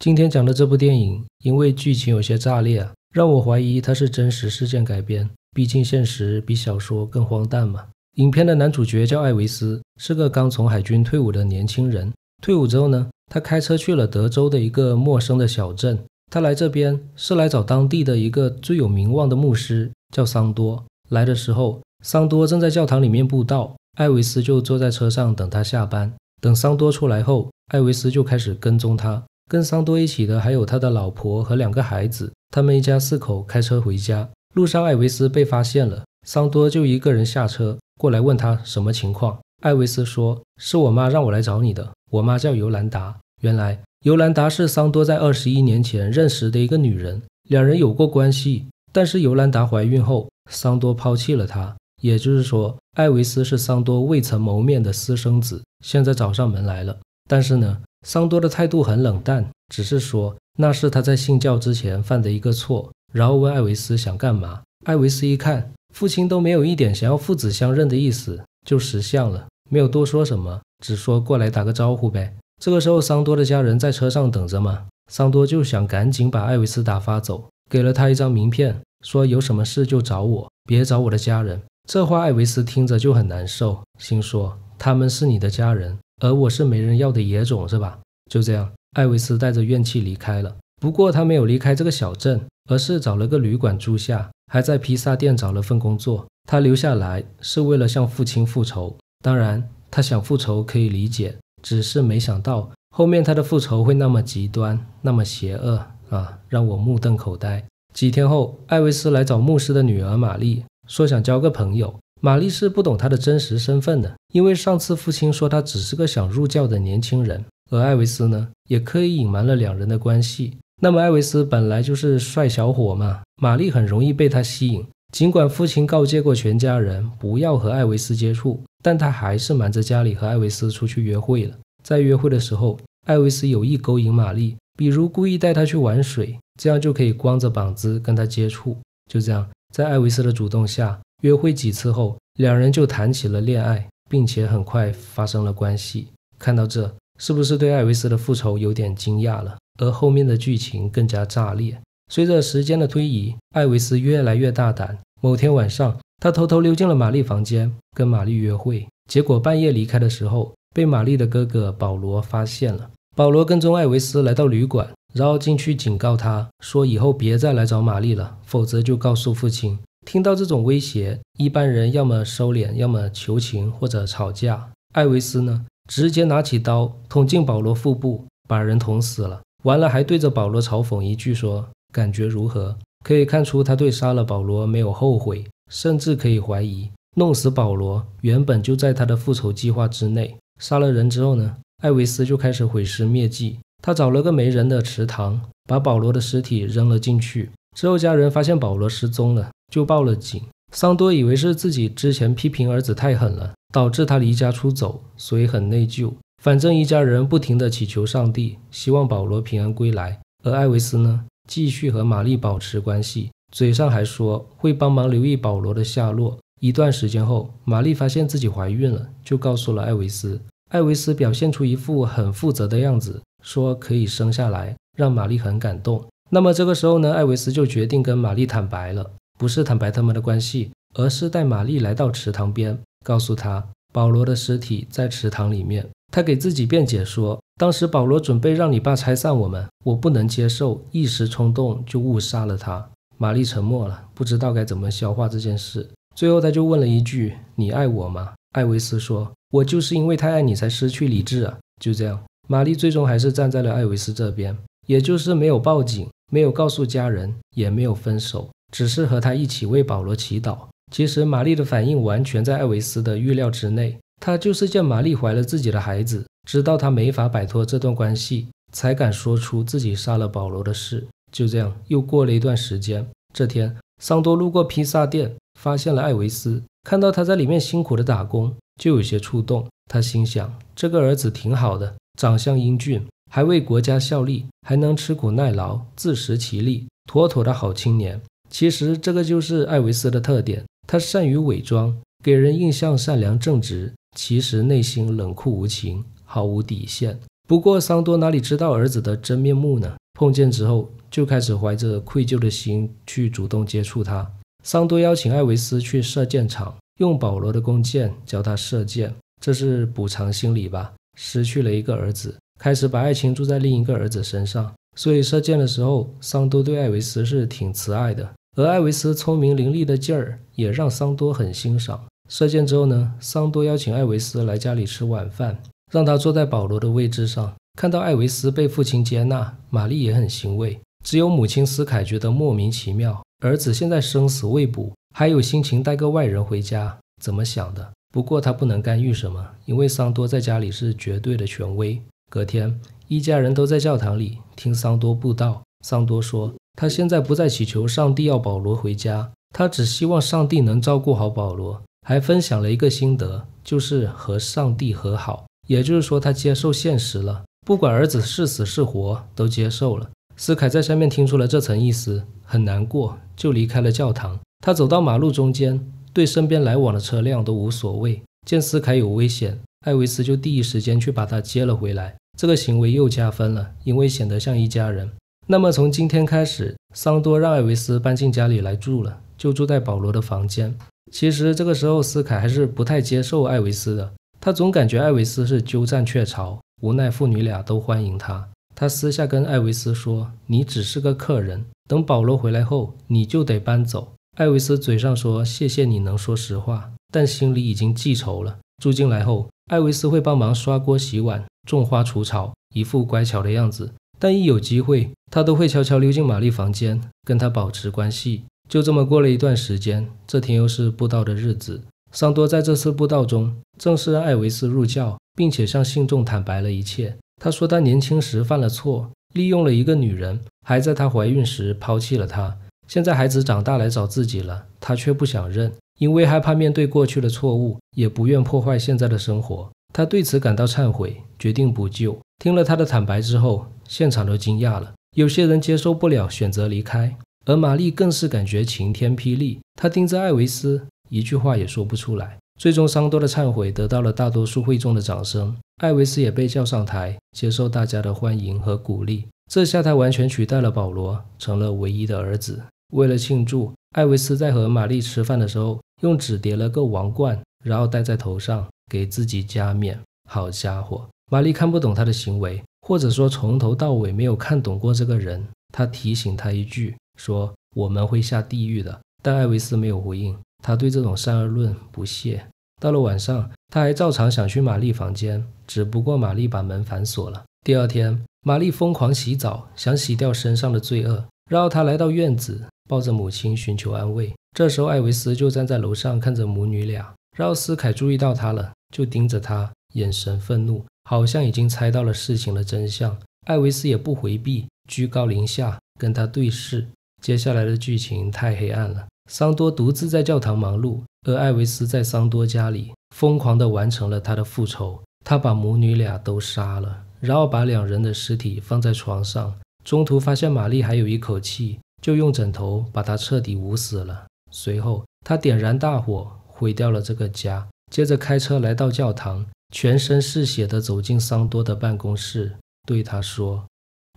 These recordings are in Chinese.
今天讲的这部电影，因为剧情有些炸裂啊，让我怀疑它是真实事件改编。毕竟现实比小说更荒诞嘛。影片的男主角叫艾维斯，是个刚从海军退伍的年轻人。退伍之后呢，他开车去了德州的一个陌生的小镇。他来这边是来找当地的一个最有名望的牧师，叫桑多。来的时候，桑多正在教堂里面布道，艾维斯就坐在车上等他下班。等桑多出来后，艾维斯就开始跟踪他。跟桑多一起的还有他的老婆和两个孩子，他们一家四口开车回家路上，艾维斯被发现了，桑多就一个人下车过来问他什么情况。艾维斯说：“是我妈让我来找你的，我妈叫尤兰达。”原来尤兰达是桑多在二十一年前认识的一个女人，两人有过关系，但是尤兰达怀孕后，桑多抛弃了她，也就是说，艾维斯是桑多未曾谋面的私生子，现在找上门来了。但是呢？桑多的态度很冷淡，只是说那是他在信教之前犯的一个错，然后问艾维斯想干嘛。艾维斯一看父亲都没有一点想要父子相认的意思，就识相了，没有多说什么，只说过来打个招呼呗。这个时候，桑多的家人在车上等着嘛，桑多就想赶紧把艾维斯打发走，给了他一张名片，说有什么事就找我，别找我的家人。这话艾维斯听着就很难受，心说他们是你的家人。而我是没人要的野种，是吧？就这样，艾维斯带着怨气离开了。不过他没有离开这个小镇，而是找了个旅馆住下，还在披萨店找了份工作。他留下来是为了向父亲复仇。当然，他想复仇可以理解，只是没想到后面他的复仇会那么极端，那么邪恶啊，让我目瞪口呆。几天后，艾维斯来找牧师的女儿玛丽，说想交个朋友。玛丽是不懂他的真实身份的，因为上次父亲说他只是个想入教的年轻人，而艾维斯呢，也刻意隐瞒了两人的关系。那么艾维斯本来就是帅小伙嘛，玛丽很容易被他吸引。尽管父亲告诫过全家人不要和艾维斯接触，但他还是瞒着家里和艾维斯出去约会了。在约会的时候，艾维斯有意勾引玛丽，比如故意带她去玩水，这样就可以光着膀子跟他接触。就这样，在艾维斯的主动下。约会几次后，两人就谈起了恋爱，并且很快发生了关系。看到这，是不是对艾维斯的复仇有点惊讶了？而后面的剧情更加炸裂。随着时间的推移，艾维斯越来越大胆。某天晚上，他偷偷溜进了玛丽房间，跟玛丽约会。结果半夜离开的时候，被玛丽的哥哥保罗发现了。保罗跟踪艾维斯来到旅馆，然后进去警告他说：“以后别再来找玛丽了，否则就告诉父亲。”听到这种威胁，一般人要么收敛，要么求情或者吵架。艾维斯呢，直接拿起刀捅进保罗腹部，把人捅死了。完了，还对着保罗嘲讽一句说：“感觉如何？”可以看出他对杀了保罗没有后悔，甚至可以怀疑弄死保罗原本就在他的复仇计划之内。杀了人之后呢，艾维斯就开始毁尸灭迹。他找了个没人的池塘，把保罗的尸体扔了进去。之后家人发现保罗失踪了。就报了警。桑多以为是自己之前批评儿子太狠了，导致他离家出走，所以很内疚。反正一家人不停的祈求上帝，希望保罗平安归来。而艾维斯呢，继续和玛丽保持关系，嘴上还说会帮忙留意保罗的下落。一段时间后，玛丽发现自己怀孕了，就告诉了艾维斯。艾维斯表现出一副很负责的样子，说可以生下来，让玛丽很感动。那么这个时候呢，艾维斯就决定跟玛丽坦白了。不是坦白他们的关系，而是带玛丽来到池塘边，告诉她保罗的尸体在池塘里面。他给自己辩解说，当时保罗准备让你爸拆散我们，我不能接受，一时冲动就误杀了他。玛丽沉默了，不知道该怎么消化这件事。最后，他就问了一句：“你爱我吗？”艾维斯说：“我就是因为太爱你才失去理智啊！”就这样，玛丽最终还是站在了艾维斯这边，也就是没有报警，没有告诉家人，也没有分手。只是和他一起为保罗祈祷。其实玛丽的反应完全在艾维斯的预料之内，他就是见玛丽怀了自己的孩子，知道他没法摆脱这段关系，才敢说出自己杀了保罗的事。就这样，又过了一段时间。这天，桑多路过披萨店，发现了艾维斯，看到他在里面辛苦的打工，就有些触动。他心想，这个儿子挺好的，长相英俊，还为国家效力，还能吃苦耐劳，自食其力，妥妥的好青年。其实这个就是艾维斯的特点，他善于伪装，给人印象善良正直，其实内心冷酷无情，毫无底线。不过桑多哪里知道儿子的真面目呢？碰见之后就开始怀着愧疚的心去主动接触他。桑多邀请艾维斯去射箭场，用保罗的弓箭教他射箭，这是补偿心理吧？失去了一个儿子，开始把爱情注在另一个儿子身上，所以射箭的时候，桑多对艾维斯是挺慈爱的。而艾维斯聪明伶俐的劲儿也让桑多很欣赏。射箭之后呢，桑多邀请艾维斯来家里吃晚饭，让他坐在保罗的位置上。看到艾维斯被父亲接纳，玛丽也很欣慰。只有母亲斯凯觉得莫名其妙，儿子现在生死未卜，还有心情带个外人回家，怎么想的？不过他不能干预什么，因为桑多在家里是绝对的权威。隔天，一家人都在教堂里听桑多布道。桑多说。他现在不再祈求上帝要保罗回家，他只希望上帝能照顾好保罗。还分享了一个心得，就是和上帝和好，也就是说，他接受现实了，不管儿子是死是活，都接受了。斯凯在下面听出了这层意思，很难过，就离开了教堂。他走到马路中间，对身边来往的车辆都无所谓。见斯凯有危险，艾维斯就第一时间去把他接了回来。这个行为又加分了，因为显得像一家人。那么从今天开始，桑多让艾维斯搬进家里来住了，就住在保罗的房间。其实这个时候，斯凯还是不太接受艾维斯的，他总感觉艾维斯是鸠占鹊巢。无奈父女俩都欢迎他。他私下跟艾维斯说：“你只是个客人，等保罗回来后，你就得搬走。”艾维斯嘴上说：“谢谢你能说实话”，但心里已经记仇了。住进来后，艾维斯会帮忙刷锅、洗碗、种花、除草，一副乖巧的样子。但一有机会，他都会悄悄溜进玛丽房间，跟她保持关系。就这么过了一段时间，这天又是布道的日子。桑多在这次布道中正式让艾维斯入教，并且向信众坦白了一切。他说他年轻时犯了错，利用了一个女人，还在她怀孕时抛弃了她。现在孩子长大来找自己了，他却不想认，因为害怕面对过去的错误，也不愿破坏现在的生活。他对此感到忏悔，决定补救。听了他的坦白之后，现场都惊讶了。有些人接受不了，选择离开。而玛丽更是感觉晴天霹雳，她盯着艾维斯，一句话也说不出来。最终，桑多的忏悔得到了大多数会众的掌声。艾维斯也被叫上台，接受大家的欢迎和鼓励。这下他完全取代了保罗，成了唯一的儿子。为了庆祝，艾维斯在和玛丽吃饭的时候，用纸叠了个王冠，然后戴在头上，给自己加冕。好家伙！玛丽看不懂他的行为，或者说从头到尾没有看懂过这个人。他提醒他一句，说我们会下地狱的。但艾维斯没有回应，他对这种善恶论不屑。到了晚上，他还照常想去玛丽房间，只不过玛丽把门反锁了。第二天，玛丽疯狂洗澡，想洗掉身上的罪恶。然后他来到院子，抱着母亲寻求安慰。这时候，艾维斯就站在楼上看着母女俩。然后斯凯注意到他了，就盯着他，眼神愤怒。好像已经猜到了事情的真相，艾维斯也不回避，居高临下跟他对视。接下来的剧情太黑暗了。桑多独自在教堂忙碌，而艾维斯在桑多家里疯狂地完成了他的复仇。他把母女俩都杀了，然后把两人的尸体放在床上。中途发现玛丽还有一口气，就用枕头把她彻底捂死了。随后他点燃大火，毁掉了这个家。接着开车来到教堂。全身是血的走进桑多的办公室，对他说：“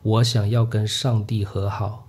我想要跟上帝和好。”